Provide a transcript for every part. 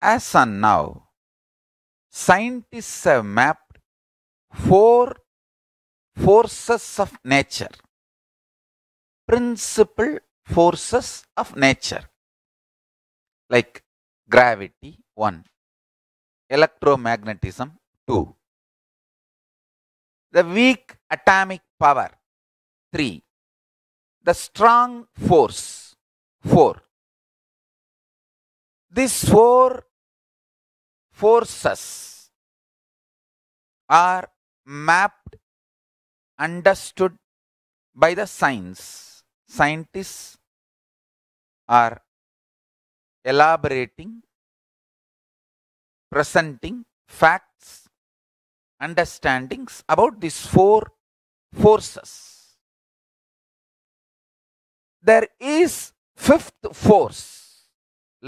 As on now, scientists have mapped four forces of nature, principal forces of nature, like gravity 1, electromagnetism 2, the weak atomic power 3, the strong force 4. These four forces are mapped, understood by the science. Scientists are elaborating, presenting facts, understandings about these four forces. There is fifth force.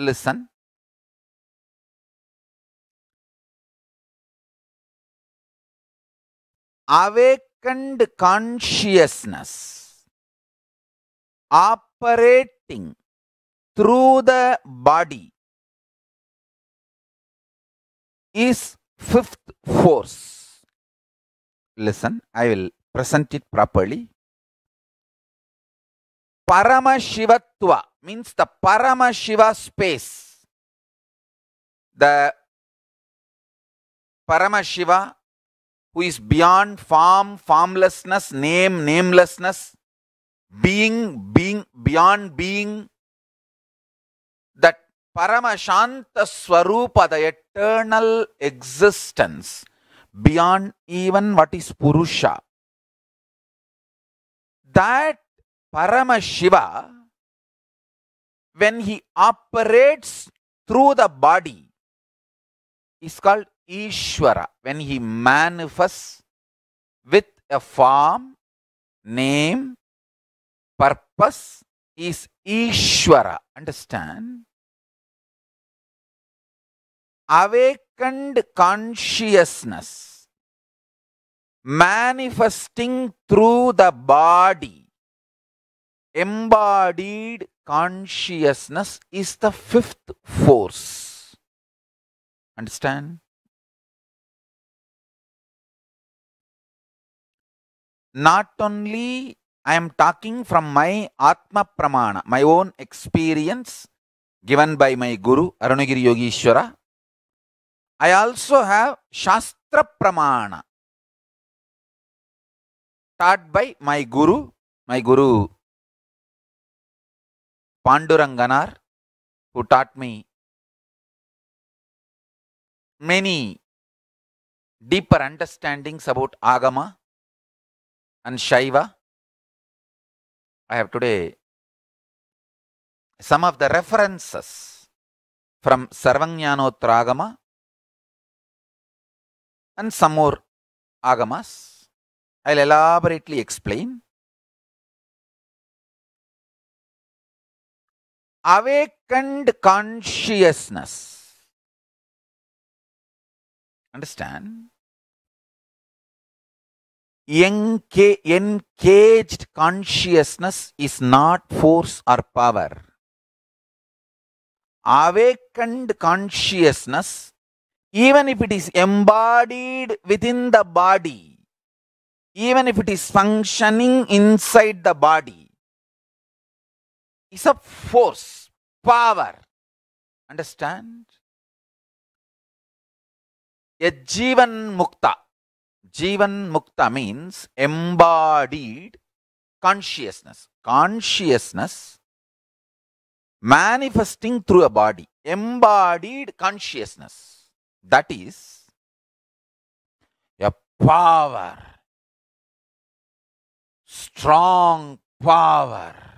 Listen, awakened consciousness operating through the body is fifth force. Listen, I will present it properly. Parama means the Parama Shiva space. The Parama Shiva who is beyond form, formlessness, name, namelessness, being, being, beyond being, that Paramashanta Swarupa, the eternal existence, beyond even what is Purusha. That Paramashiva, when he operates through the body, is called Ishwara, when he manifests with a form, name, purpose is Ishvara. Understand? Awakened consciousness manifesting through the body, embodied consciousness is the fifth force. Understand? not only I am talking from my Atma Pramana, my own experience given by my Guru Arunagiri Yogishwara. I also have Shastra Pramana taught by my Guru, my Guru Panduranganar, who taught me many deeper understandings about Agama. and Shaiva. I have today some of the references from Sarvajnanotragama and some more agamas. I will elaborately explain. Awakened consciousness. Understand? Encaged consciousness is not force or power. Awakened consciousness, even if it is embodied within the body, even if it is functioning inside the body, is a force, power. Understand? A jivan mukta. Jivan Mukta means embodied consciousness. Consciousness manifesting through a body. Embodied consciousness. That is a power. Strong power